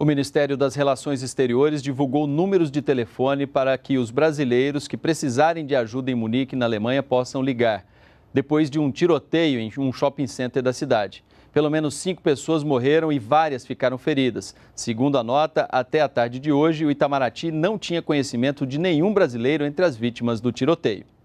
O Ministério das Relações Exteriores divulgou números de telefone para que os brasileiros que precisarem de ajuda em Munique, na Alemanha, possam ligar, depois de um tiroteio em um shopping center da cidade. Pelo menos cinco pessoas morreram e várias ficaram feridas. Segundo a nota, até a tarde de hoje, o Itamaraty não tinha conhecimento de nenhum brasileiro entre as vítimas do tiroteio.